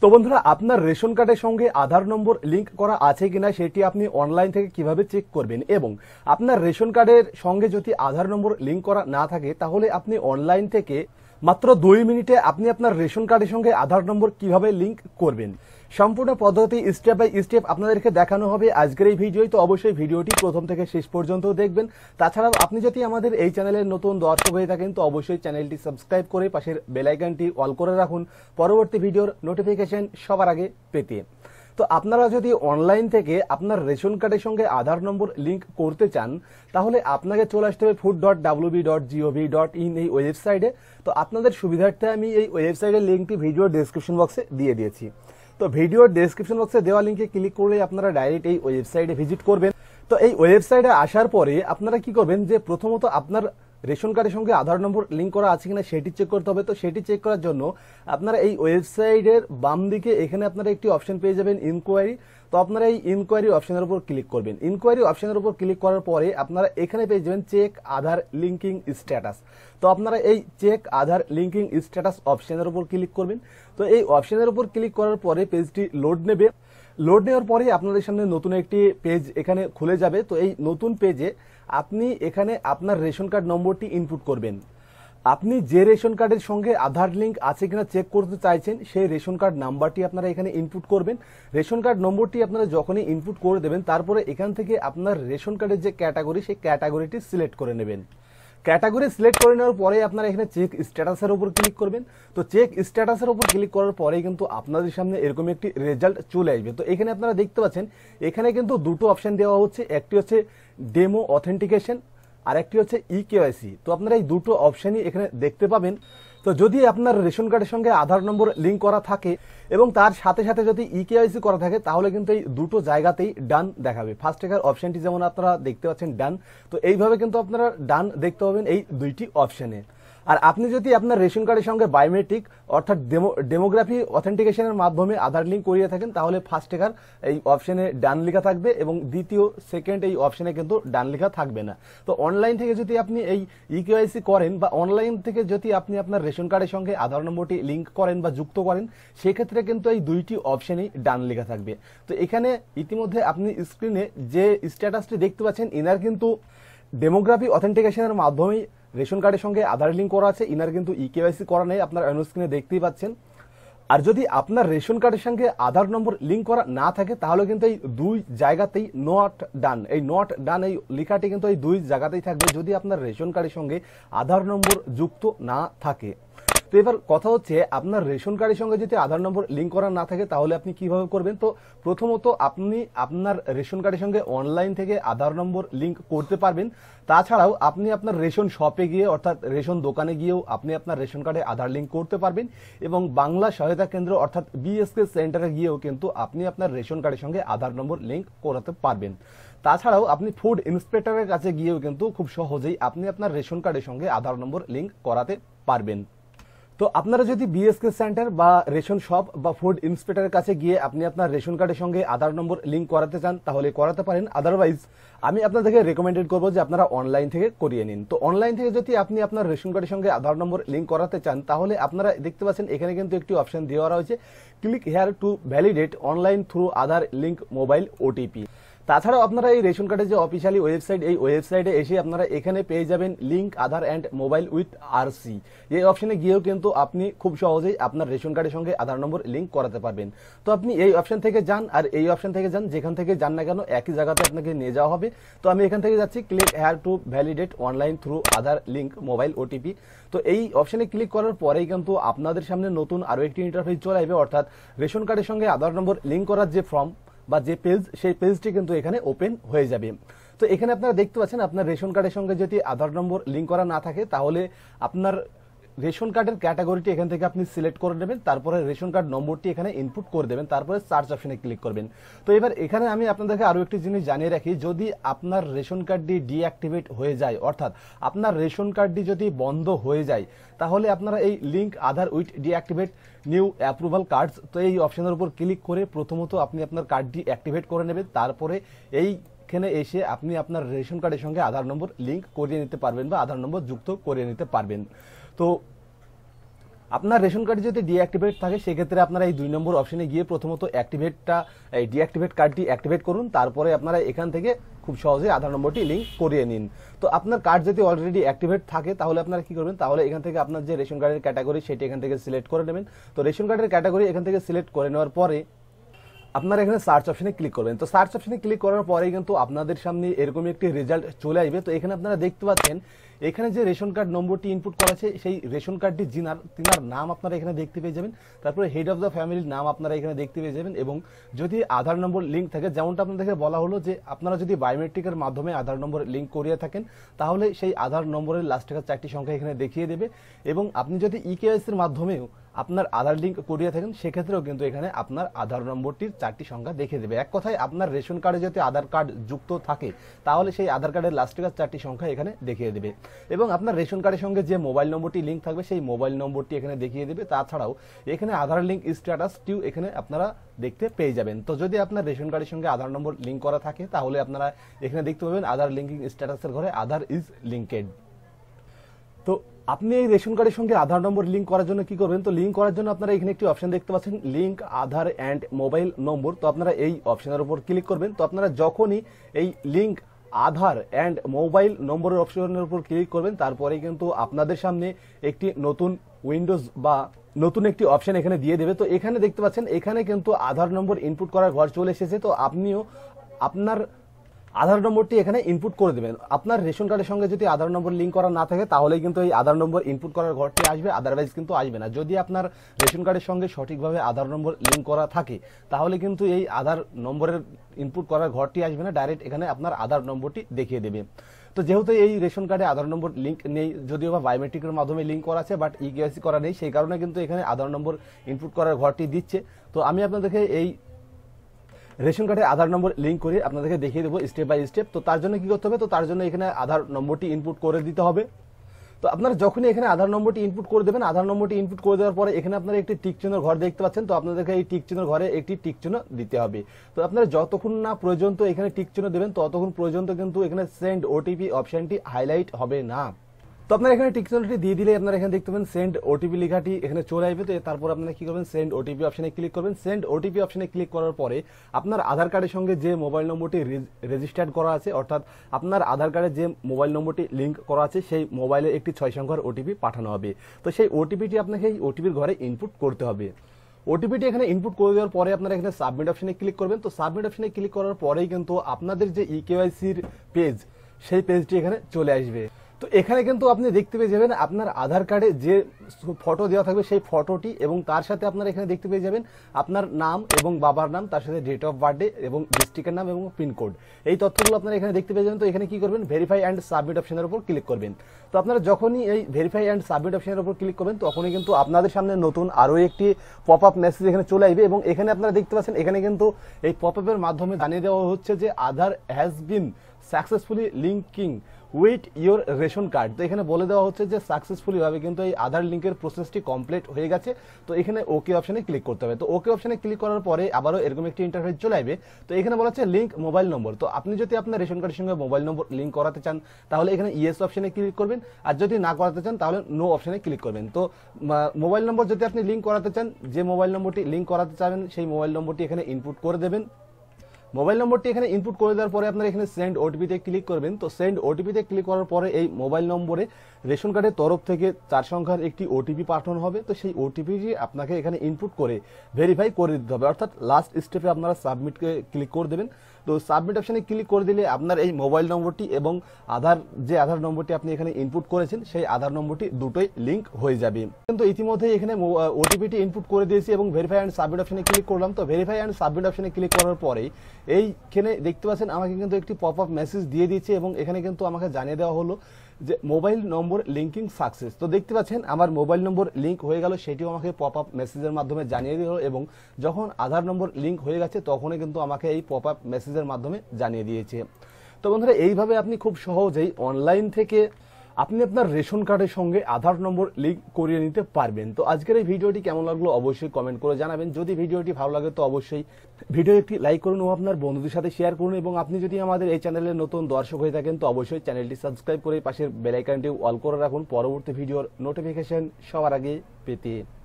তো বন্ধুরা আপনার রেশন কার্ডের সঙ্গে আধার নম্বর লিঙ্ক করা আছে কিনা সেটি আপনি অনলাইন থেকে কিভাবে চেক করবেন এবং আপনার রেশন কার্ডের সঙ্গে যদি আধার নম্বর লিঙ্ক করা না থাকে তাহলে আপনি অনলাইন থেকে মাত্র দুই মিনিটে আপনি আপনার রেশন কার্ডের সঙ্গে আধার নম্বর কিভাবে লিঙ্ক করবেন সম্পূর্ণ পদ্ধতি স্টেপ বাই স্টেপ আপনাদেরকে দেখানো হবে আজকের এই ভিডিওই তো অবশ্যই ভিডিওটি প্রথম থেকে শেষ পর্যন্ত দেখবেন তাছাড়াও আপনি যদি আমাদের এই চ্যানেলের নতুন দর্শক হয়ে থাকেন তো অবশ্যই চ্যানেলটি সাবস্ক্রাইব করে পাশের বেলাইকানটি অল করে রাখুন পরবর্তী ভিডিওর নোটিফিকেশন সবার আগে পেতে তো আপনারা যদি অনলাইন থেকে আপনার রেশন কার্ডের সঙ্গে আধার নম্বর লিঙ্ক করতে চান তাহলে আপনাকে চলে আসতে হবে food dot B dot G O V dot in এই ওয়েবসাইটে তো আপনাদের সুবিধার্থে আমি এই ওয়েবসাইটের লিঙ্কটি ভিডিও ডিসক্রিপশন বক্সে দিয়ে দিয়েছি তো ভিডিওর ডিসক্রিপশন বক্সে দেওয়া লিঙ্কে ক্লিক করলে আপনারা ডাইরেক্ট এই ওয়েবসাইটে ভিজিট করবেন তো এই ওয়েবসাইটে আসার পরে আপনারা কি করবেন যে প্রথমত আপনার রেশন কার্ডের সঙ্গে আধার নম্বর লিঙ্ক করা আছে কিনা সেটি চেক করতে হবে তো সেটি চেক করার জন্য আপনারা এই ওয়েবসাইটের বাম দিকে এখানে আপনারা একটি অপশন পেয়ে যাবেন ইনকোয়ারি তো আপনারা এই ইনকোয়ারি অপশনের উপর ক্লিক করবেন ইনকোয়ারি অপশনের উপর ক্লিক করার পরে আপনারা এখানে পেয়ে যাবেন চেক আধার লিঙ্কিং স্ট্যাটাস তো আপনারা এই চেক আধার লিঙ্কিং স্ট্যাটাস অপশনের উপর ক্লিক করবেন তো এই অপশনের উপর ক্লিক করার পরে পেজটি লোড নেবে লোড নেওয়ার পরে আপনাদের সামনে নতুন একটি পেজ এখানে খুলে যাবে তো এই নতুন পেজে আপনি এখানে আপনার রেশন কার্ড নম্বরটি ইনপুট করবেন আপনি যে রেশন কার্ডের সঙ্গে আধার লিঙ্ক আছে কিনা চেক করতে চাইছেন সেই রেশন কার্ড নাম্বারটি আপনারা এখানে ইনপুট করবেন রেশন কার্ড নম্বরটি আপনারা যখনই ইনপুট করে দেবেন তারপরে এখান থেকে আপনার রেশন কার্ডের যে ক্যাটাগরি সেই ক্যাটাগরিটি সিলেক্ট করে নেবেন ক্যাটাগরি সিলেক্ট করে নেওয়ার পরে আপনারা এখানে চেক স্ট্যাটাসের উপর ক্লিক করবেন তো চেক স্ট্যাটাসের উপর ক্লিক করার পরে কিন্তু আপনাদের সামনে এরকম একটি রেজাল্ট চলে আসবে তো এখানে আপনারা দেখতে পাচ্ছেন এখানে কিন্তু দুটো অপশন দেওয়া হচ্ছে একটি হচ্ছে ডেমো অথেন্টিকেশন আরেকটি হচ্ছে ই কেওয়াইসি তো আপনারা এই দুটো অপশানই এখানে দেখতে পাবেন তো যদি আপনার রেশন কার্ডের সঙ্গে আধার নম্বর লিঙ্ক করা থাকে এবং তার সাথে সাথে যদি ই কেওয়াইসি করা থাকে তাহলে কিন্তু এই দুটো জায়গাতেই ডান দেখাবে ফার্স্ট টেকার অপশানটি যেমন আপনারা দেখতে পাচ্ছেন ডান তো এইভাবে কিন্তু আপনারা ডান দেখতে পাবেন এই দুইটি অপশানে আর আপনি যদি আপনার রেশন কার্ডের সঙ্গে বায়োমেট্রিক অর্থাৎ ডেমোগ্রাফি অথেন্টিকেশনের মাধ্যমে আধার লিঙ্ক করিয়ে থাকেন তাহলে ফার্স্ট টেকার এই অপশনে ডান লেখা থাকবে এবং দ্বিতীয় সেকেন্ড এই অপশনে কিন্তু ডান লেখা থাকবে না তো অনলাইন থেকে যদি আপনি এই ইকেওয়াইসি e করেন বা অনলাইন থেকে যদি আপনি আপনার রেশন কার্ডের সঙ্গে আধার নম্বরটি লিঙ্ক করেন বা যুক্ত করেন সেক্ষেত্রে কিন্তু এই দুইটি অপশনেই ডান লেখা থাকবে তো এখানে ইতিমধ্যে আপনি স্ক্রিনে যে স্ট্যাটাসটি দেখতে পাচ্ছেন এনার কিন্তু ডেমোগ্রাফি অথেন্টিকেশনের মাধ্যমেই রেশন কার্ডের সঙ্গে আধার লিঙ্ক করা আছে ইনার কিন্তু ই কেওয়াইসি করা নেই আপনার অন স্ক্রিনে দেখতেই পাচ্ছেন আর যদি আপনার রেশন কার্ডের সঙ্গে আধার নম্বর লিঙ্ক করা না থাকে তাহলে কিন্তু এই দুই জায়গাতেই নট ডান এই নট ডান এই লেখাটি কিন্তু এই দুই জায়গাতেই থাকবে যদি আপনার রেশন কার্ডের সঙ্গে আধার নম্বর যুক্ত না থাকে তো এবার কথা হচ্ছে আপনার রেশন কার্ডের সঙ্গে যদি আধার নম্বর লিঙ্ক করা না থাকে তাহলে আপনি কিভাবে করবেন তো প্রথমত আপনি আপনার রেশন কার্ডের সঙ্গে অনলাইন থেকে আধার নম্বর লিঙ্ক করতে পারবেন তাছাড়াও আপনি আপনার রেশন শপে গিয়ে অর্থাৎ রেশন দোকানে গিয়েও আপনি আপনার রেশন কার্ডে আধার লিঙ্ক করতে পারবেন এবং বাংলা সহায়তা কেন্দ্র অর্থাৎ বিএসকে সেন্টারে গিয়েও কিন্তু আপনি আপনার রেশন কার্ডের সঙ্গে আধার নম্বর লিঙ্ক করাতে পারবেন তাছাড়াও আপনি ফুড ইন্সপেক্টরের কাছে গিয়েও কিন্তু খুব সহজেই আপনি আপনার রেশন কার্ডের সঙ্গে আধার নম্বর লিঙ্ক করাতে পারবেন তো আপনারা যদি বিএসকে সেন্টার বা রেশন শপ বা ফুড ইন্সপেক্টরের কাছে গিয়ে আপনি আপনার রেশন কার্ডের সঙ্গে আধার নম্বর লিঙ্ক করাতে চান তাহলে করাতে পারেন আদারওয়াইজ আমি আপনাদেরকে রেকমেন্ডেড করবো যে আপনারা অনলাইন থেকে করিয়ে নিন তো অনলাইন থেকে যদি আপনি আপনার রেশন কার্ডের সঙ্গে আধার নম্বর লিঙ্ক করাতে চান তাহলে আপনারা দেখতে পাচ্ছেন এখানে কিন্তু একটি অপশন দেওয়া রয়েছে click here to validate online through Aadhaar link mobile OTP তাছাড়াও আপনারা এই রেশন কার্ডের যে অফিসিয়ালি ওয়েবসাইট এই ওয়েবসাইটে এসে আপনারা এখানে পেয়ে যাবেন link Aadhaar and mobile with RC এই অপশনে গিয়েও কিন্তু আপনি খুব সহজেই আপনার রেশন কার্ডের সঙ্গে আধার নম্বর লিঙ্ক করাতে পারবেন তো আপনি এই অপশন থেকে যান আর এই অপশন থেকে যান যেখান থেকে যান না কেন একই জায়গাতে আপনাকে নিয়ে যাওয়া হবে তো আমি এখান থেকে যাচ্ছি click here to validate online through Aadhaar link mobile OTP তো এই অপশনে ক্লিক করার পরেই কিন্তু আপনাদের সামনে নতুন আরও একটি ইন্টারফেস চলে আসবে অর্থাৎ রেশন কার্ডের সঙ্গে আধার নম্বর লিঙ্ক করার যে ফর্ম বা যে পেজ সেই পেজটি কিন্তু এখানে ওপেন হয়ে যাবে তো এখানে আপনারা দেখতে পাচ্ছেন আপনার রেশন কার্ডের সঙ্গে যদি আধার নম্বর লিঙ্ক করা না থাকে তাহলে আপনার রেশন কার্ডের ক্যাটাগরিটি এখান থেকে আপনি সিলেক্ট করে নেবেন তারপরে রেশন কার্ড নম্বরটি এখানে ইনপুট করে দেবেন তারপরে সার্চ অপশনে ক্লিক করবেন তো এবার এখানে আমি আপনাদেরকে আরও একটি জিনিস জানিয়ে রাখি যদি আপনার রেশন কার্ডটি ডিঅ্যাক্টিভেট হয়ে যায় অর্থাৎ আপনার রেশন কার্ডটি যদি বন্ধ হয়ে যায় তাহলে আপনারা এই link Aadhaar with deactivate new approval cards তো এই অপশনের উপর ক্লিক করে প্রথমত আপনি আপনার কার্ডটি অ্যাক্টিভেট করে নেবেন তারপরে এই এখানে এসে আপনি আপনার রেশন কার্ডের সঙ্গে আধার নম্বর লিঙ্ক করিয়ে নিতে পারবেন বা আধার নম্বর যুক্ত করিয়ে নিতে পারবেন তো আপনার রেশন কার্ড যদি ডিঅ্যাক্টিভেট থাকে সেক্ষেত্রে আপনারা এই দুই নম্বর অপশনে গিয়ে প্রথমত অ্যাক্টিভেটটা এই ডিঅ্যাক্টিভেট কার্ডটি অ্যাক্টিভেট করুন তারপরে আপনারা এখান থেকে খুব সহজে আধার নম্বরটি লিঙ্ক করিয়ে নিন তো আপনার কার্ড যদি অলরেডি অ্যাক্টিভেট থাকে তাহলে আপনারা কি করবেন তাহলে এখান থেকে আপনার যে রেশন কার্ডের ক্যাটাগরি সেটি এখান থেকে সিলেক্ট করে নেবেন তো রেশন কার্ডের ক্যাটাগরি এখান থেকে সিলেক্ট করে নেওয়ার পরে আপনারা এখানে সার্চ অপশনে ক্লিক করবেন তো সার্চ অপশনে ক্লিক করার পরে কিন্তু আপনাদের সামনে এরকমই একটি রেজাল্ট চলে আসবে তো এখানে আপনারা দেখতে পাচ্ছেন এখানে যে রেশন কার্ড নম্বরটি ইনপুট করা আছে সেই রেশন কার্ডটি জিনার তিনার নাম আপনারা এখানে দেখতে পেয়ে যাবেন তারপরে হেড অফ দ্য ফ্যামিলির নাম আপনারা এখানে দেখতে পেয়ে যাবেন এবং যদি আধার নম্বর লিঙ্ক থাকে যেমনটা আপনাদেরকে বলা হলো যে আপনারা যদি বায়োমেট্রিকের মাধ্যমে আধার নম্বর লিঙ্ক করিয়ে থাকেন তাহলে সেই আধার নম্বরের লাস্টের চারটি সংখ্যা এখানে দেখিয়ে দেবে এবং আপনি যদি ইকেএস মাধ্যমেও আপনার আধার লিঙ্ক করিয়ে থাকেন সেক্ষেত্রেও কিন্তু এখানে আপনার আধার নম্বরটির চারটি সংখ্যা দেখে দেবে এক কথায় আপনার রেশন কার্ডে যদি আধার কার্ড যুক্ত থাকে তাহলে সেই আধার কার্ডের লাস্টে কাজ চারটি সংখ্যা এখানে দেখিয়ে দেবে এবং আপনার রেশন কার্ডের সঙ্গে যে মোবাইল নম্বরটি লিঙ্ক থাকবে সেই মোবাইল নম্বরটি এখানে দেখিয়ে দেবে তাছাড়াও এখানে আধার লিঙ্ক স্ট্যাটাসটিও এখানে আপনারা দেখতে পেয়ে যাবেন তো যদি আপনার রেশন কার্ডের সঙ্গে আধার নম্বর লিঙ্ক করা থাকে তাহলে আপনারা এখানে দেখতে পাবেন আধার লিঙ্কিং স্ট্যাটাসের ঘরে আধার ইজ লিঙ্কেড তো আপনি এই রেশন কার্ডের সঙ্গে আধার নম্বর লিঙ্ক করার জন্য কি করবেন তো লিঙ্ক করার জন্য আপনারা এখানে একটি অপশন দেখতে পাচ্ছেন link Aadhaar and mobile number তো আপনারা এই অপশনের উপর ক্লিক করবেন তো আপনারা যখনই এই লিঙ্ক আধার অ্যান্ড মোবাইল নম্বরের অপশনের উপর ক্লিক করবেন তারপরে কিন্তু আপনাদের সামনে একটি নতুন উইন্ডোজ বা নতুন একটি অপশন এখানে দিয়ে দেবে তো এখানে দেখতে পাচ্ছেন এখানে কিন্তু আধার নম্বর ইনপুট করার ঘর চলে এসেছে তো আপনিও আপনার আধার নম্বরটি এখানে ইনপুট করে দেবেন আপনার রেশন কার্ডের সঙ্গে যদি আধার নম্বর লিঙ্ক করা না থাকে তাহলেই কিন্তু এই আধার নম্বর ইনপুট করার ঘরটি আসবে আদারওয়াইজ কিন্তু আসবে না যদি আপনার রেশন কার্ডের সঙ্গে সঠিকভাবে আধার নম্বর লিঙ্ক করা থাকে তাহলে কিন্তু এই আধার নম্বরের ইনপুট করার ঘরটি আসবে না ডাইরেক্ট এখানে আপনার আধার নম্বরটি দেখিয়ে দেবে তো যেহেতু এই রেশন কার্ডে আধার নম্বর লিঙ্ক নেই যদিও বা বায়োমেট্রিকের মাধ্যমে লিঙ্ক করা আছে বাট ই e করা নেই সেই কারণে কিন্তু এখানে আধার নম্বর ইনপুট করার ঘরটি দিচ্ছে তো আমি আপনাদেরকে এই রেশন কার্ডে আধার নম্বর লিঙ্ক করে আপনাদেরকে দেখিয়ে দেবো স্টেপ বাই স্টেপ তো তার জন্য কি করতে হবে তো তার জন্য এখানে আধার নম্বরটি ইনপুট করে দিতে হবে তো আপনারা যখনই এখানে আধার নম্বরটি ইনপুট করে দেবেন আধার নম্বরটি ইনপুট করে দেওয়ার পরে এখানে আপনারা একটি টিক ঘর দেখতে পাচ্ছেন তো আপনাদেরকে এই টিক ঘরে একটি টিক দিতে হবে তো আপনারা যতক্ষণ না পর্যন্ত এখানে টিক দেবেন ততক্ষণ পর্যন্ত কিন্তু এখানে সেন্ড ওটিপি অপশানটি হাইলাইট হবে না তো আপনারা এখানে টিকচলটি দিয়ে দিলে আপনারা এখানে দেখতে পাবেন সেন্ড ওটিপি লেখাটি এখানে চলে আসবে তো তারপর আপনারা কি করবেন সেন্ড ওটিপি অপশনে ক্লিক করবেন সেন্ড ওটিপি অপশনে ক্লিক করার পরে আপনার আধার কার্ডের সঙ্গে যে মোবাইল নম্বরটি রেজিস্টার্ড করা আছে অর্থাৎ আপনার আধার কার্ডে যে মোবাইল নম্বরটি লিঙ্ক করা আছে সেই মোবাইলে একটি ছয় সংখ্যার ওটিপি পাঠানো হবে তো সেই ওটিপিটি আপনাকে এই ওটিপির ঘরে ইনপুট করতে হবে ওটিপিটি এখানে ইনপুট করে দেওয়ার পরে আপনারা এখানে সাবমিট অপশনে ক্লিক করবেন তো সাবমিট অপশনে ক্লিক করার পরেই কিন্তু আপনাদের যে ইকেওয়াইসির e পেজ সেই পেজটি এখানে চলে আসবে তো এখানে কিন্তু আপনি দেখতে পেয়ে যাবেন আপনার আধার কার্ডে যে ফটো দেওয়া থাকবে সেই ফটোটি এবং তার সাথে আপনার এখানে দেখতে পেয়ে যাবেন আপনার নাম এবং বাবার নাম তার সাথে ডেট অফ বার্থডে এবং ডিস্ট্রিক্টের নাম এবং পিনকোড এই তথ্যগুলো আপনারা এখানে দেখতে পেয়ে যাবেন তো এখানে কি করবেন ভেরিফাই অ্যান্ড সাবমিট অপশনের উপর ক্লিক করবেন তো আপনারা যখনই এই ভেরিফাই অ্যান্ড সাবমিট অপশনের উপর ক্লিক করবেন তখনই কিন্তু আপনাদের সামনে নতুন আরও একটি পপ আপ মেসেজ এখানে চলে আসবে এবং এখানে আপনারা দেখতে পাচ্ছেন এখানে কিন্তু এই পপ আপের মাধ্যমে জানিয়ে দেওয়া হচ্ছে যে Aadhaar has been successfully linking with your ration card তো এখানে বলে দেওয়া হচ্ছে যে সাকসেসফুলিভাবে কিন্তু এই আধার লিঙ্কের প্রসেসটি কমপ্লিট হয়ে গেছে তো এখানে ওকে অপশানে ক্লিক করতে হবে তো ওকে অপশানে ক্লিক করার পরে আবারও এরকম একটি ইন্টারফেস চলে আসবে তো এখানে বলা হচ্ছে লিঙ্ক মোবাইল নম্বর তো আপনি যদি আপনার রেশন কার্ডের সঙ্গে মোবাইল নম্বর লিঙ্ক করাতে চান তাহলে এখানে ইয়েস অপশানে ক্লিক করবেন আর যদি না করাতে চান তাহলে নো অপশানে ক্লিক করবেন তো মোবাইল নম্বর যদি আপনি লিঙ্ক করাতে চান যে মোবাইল নম্বরটি লিঙ্ক করাতে চান সেই মোবাইল নম্বরটি এখানে ইনপুট করে দেবেন মোবাইল নম্বরটি এখানে ইনপুট করে দেওয়ার পরে আপনারা এখানে সেন্ড ওটিপিতে ক্লিক করবেন তো সেন্ড ওটিপিতে ক্লিক করার পরে এই মোবাইল নম্বরে রেশন কার্ডের তরফ থেকে চার সংখ্যার একটি ওটিপি পাঠানো হবে তো সেই ওটিপিটি আপনাকে এখানে ইনপুট করে ভেরিফাই করে দিতে হবে অর্থাৎ লাস্ট স্টেপে আপনারা সাবমিটকে ক্লিক করে দেবেন তো সাবমিট অপশানে ক্লিক করে দিলে আপনার এই মোবাইল নম্বরটি এবং আধার যে আধার নম্বরটি আপনি এখানে ইনপুট করেছেন সেই আধার নম্বরটি দুটোই লিঙ্ক হয়ে যাবে কিন্তু ইতিমধ্যে এখানে ওটিপিটি ইনপুট করে দিয়েছি এবং ভেরিফাই অ্যান্ড সাবমিট অপশানে ক্লিক করলাম তো ভেরিফাই অ্যান্ড সাবমিট অপশানে ক্লিক করার পরেই এইখানে দেখতে পাচ্ছেন আমাকে কিন্তু একটি পপ আপ মেসেজ দিয়ে দিয়েছে এবং এখানে কিন্তু আমাকে জানিয়ে দেওয়া হলো যে মোবাইল নম্বর লিঙ্কিং সাকসেস তো দেখতে পাচ্ছেন আমার মোবাইল নম্বর লিঙ্ক হয়ে গেল সেটিও আমাকে পপ আপ মেসেজের মাধ্যমে জানিয়ে দিল এবং যখন আধার নম্বর লিঙ্ক হয়ে গেছে তখনই কিন্তু আমাকে এই পপ আপ মেসেজের মাধ্যমে জানিয়ে দিয়েছে তো বন্ধুরা এইভাবে আপনি খুব সহজেই অনলাইন থেকে আপনি আপনার রেশন কার্ডের সঙ্গে আধার নম্বর লিঙ্ক করিয়ে নিতে পারবেন তো আজকের এই ভিডিওটি কেমন লাগলো অবশ্যই কমেন্ট করে জানাবেন যদি ভিডিওটি ভালো লাগে তো অবশ্যই ভিডিও একটি লাইক করুন ও আপনার বন্ধুদের সাথে শেয়ার করুন এবং আপনি যদি আমাদের এই চ্যানেলের নতুন দর্শক হয়ে থাকেন তো অবশ্যই চ্যানেলটি সাবস্ক্রাইব করে পাশের বেলাইকানটি অল করে রাখুন পরবর্তী ভিডিওর নোটিফিকেশন সবার আগে পেতে